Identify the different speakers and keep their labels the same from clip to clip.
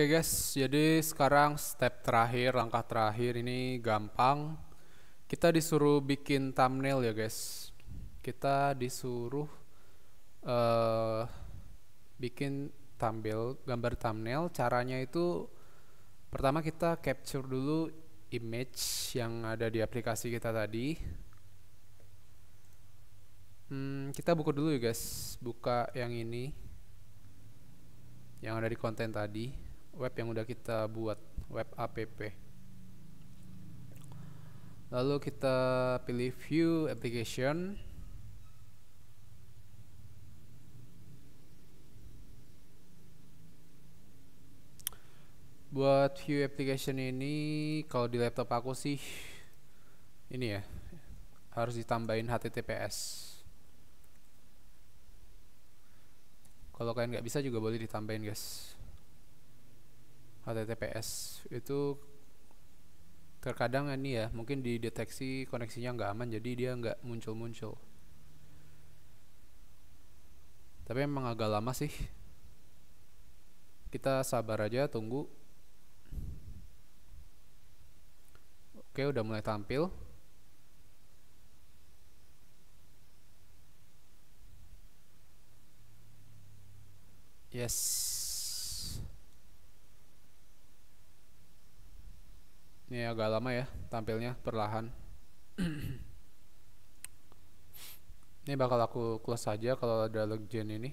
Speaker 1: Oke okay guys, jadi sekarang step terakhir, langkah terakhir ini gampang. Kita disuruh bikin thumbnail ya guys. Kita disuruh uh, bikin tampil gambar thumbnail. Caranya itu pertama kita capture dulu image yang ada di aplikasi kita tadi. Hmm, kita buka dulu ya guys, buka yang ini yang ada di konten tadi web yang udah kita buat web app lalu kita pilih view application buat view application ini kalau di laptop aku sih ini ya harus ditambahin HTTPS kalau kalian nggak bisa juga boleh ditambahin guys HTTPS itu terkadang ini ya mungkin dideteksi koneksinya nggak aman jadi dia nggak muncul-muncul tapi emang agak lama sih kita sabar aja tunggu oke udah mulai tampil yes Ini agak lama ya tampilnya perlahan. ini bakal aku close saja kalau ada legend ini.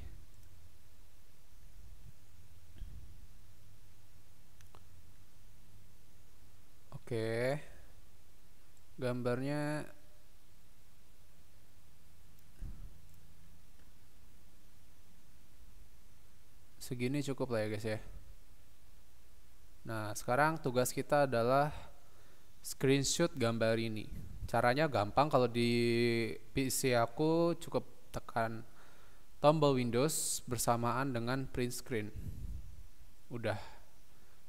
Speaker 1: Oke. Gambarnya segini cukup lah ya guys ya. Nah, sekarang tugas kita adalah screenshot gambar ini. Caranya gampang kalau di PC aku cukup tekan tombol Windows bersamaan dengan print screen. Udah.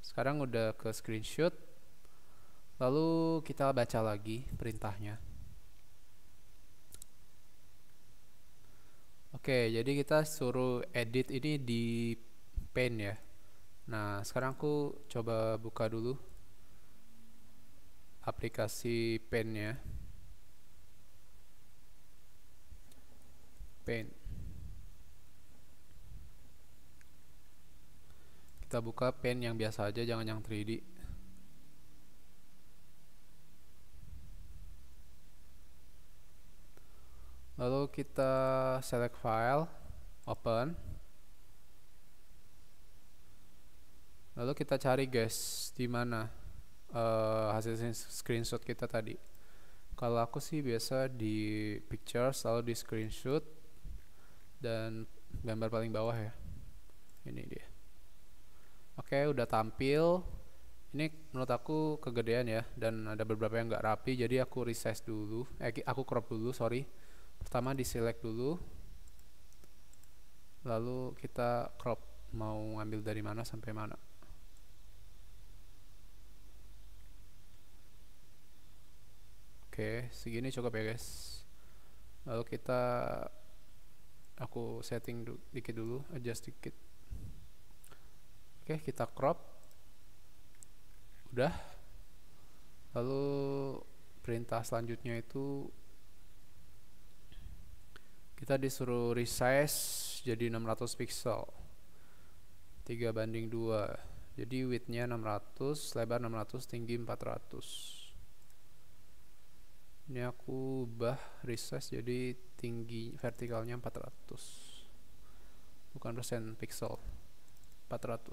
Speaker 1: Sekarang udah ke screenshot. Lalu kita baca lagi perintahnya. Oke, jadi kita suruh edit ini di Paint ya. Nah, sekarang aku coba buka dulu aplikasi pen ya pen kita buka pen yang biasa aja jangan yang 3D lalu kita select file open lalu kita cari guys di mana uh, hasil screenshot kita tadi kalau aku sih biasa di picture selalu di screenshot dan gambar paling bawah ya ini dia oke okay, udah tampil ini menurut aku kegedean ya dan ada beberapa yang nggak rapi jadi aku resize dulu eh aku crop dulu sorry pertama di select dulu lalu kita crop mau ngambil dari mana sampai mana Oke, segini cukup ya guys. Lalu kita aku setting du dikit dulu, adjust dikit. Oke, kita crop. Udah. Lalu perintah selanjutnya itu kita disuruh resize jadi 600 pixel. 3 banding 2. Jadi width-nya 600, lebar 600, tinggi 400 ini aku ubah resize jadi tinggi vertikalnya 400 bukan persen pixel 400 oke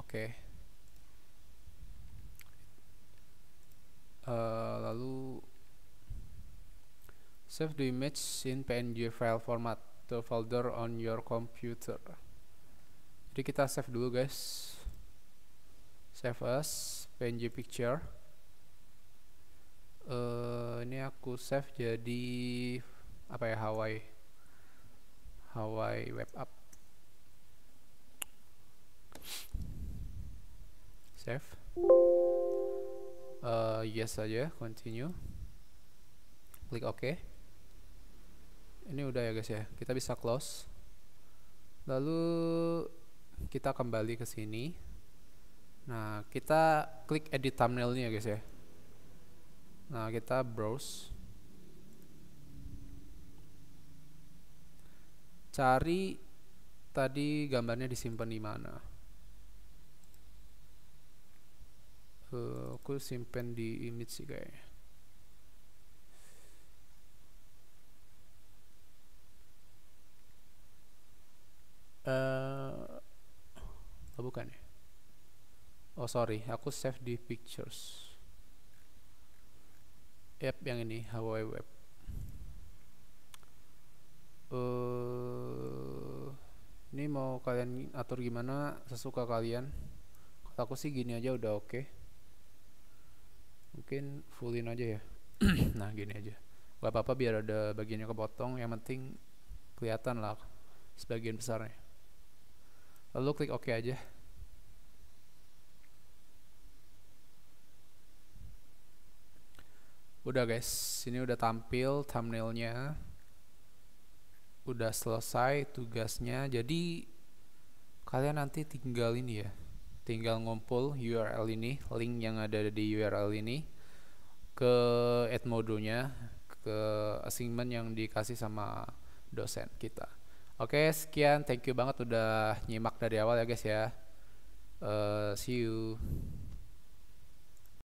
Speaker 1: okay. uh, eh, lalu save the image in png file format to folder on your computer jadi kita save dulu guys save as png picture uh, ini aku save jadi apa ya Hawaii Hawaii web app save uh, yes aja continue klik OK ini udah ya guys ya kita bisa close lalu kita kembali ke sini nah kita klik edit thumbnailnya guys ya Nah, kita browse. Cari tadi gambarnya disimpan di mana. Uh, aku simpan di image sih kayaknya. Uh, oh bukan ya. Oh sorry, aku save di pictures app yang ini Huawei Web uh, ini mau kalian atur gimana sesuka kalian kalau aku sih gini aja udah oke okay. mungkin fullin aja ya nah gini aja gak apa-apa biar ada bagiannya kepotong yang penting kelihatan lah sebagian besarnya lalu klik Oke aja Udah guys, ini udah tampil thumbnailnya. Udah selesai tugasnya. Jadi kalian nanti tinggal ini ya. Tinggal ngumpul URL ini, link yang ada di URL ini ke Edmodo-nya, ke assignment yang dikasih sama dosen kita. Oke, sekian. Thank you banget udah nyimak dari awal ya guys ya. Uh, see you.